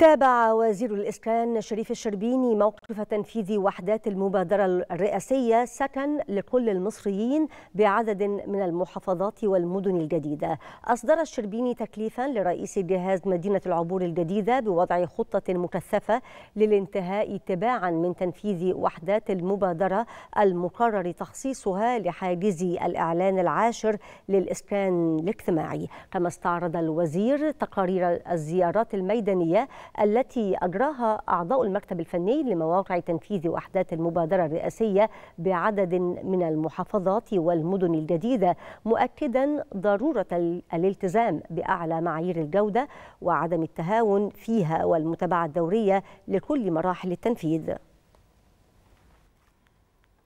تابع وزير الإسكان شريف الشربيني موقف تنفيذ وحدات المبادرة الرئاسية سكن لكل المصريين بعدد من المحافظات والمدن الجديدة أصدر الشربيني تكليفا لرئيس جهاز مدينة العبور الجديدة بوضع خطة مكثفة للانتهاء تباعا من تنفيذ وحدات المبادرة المقرر تخصيصها لحاجز الإعلان العاشر للإسكان الاجتماعي كما استعرض الوزير تقارير الزيارات الميدانية التي أجراها أعضاء المكتب الفني لمواقع تنفيذ وأحداث المبادرة الرئاسية بعدد من المحافظات والمدن الجديدة مؤكدا ضرورة الالتزام بأعلى معايير الجودة وعدم التهاون فيها والمتابعة الدورية لكل مراحل التنفيذ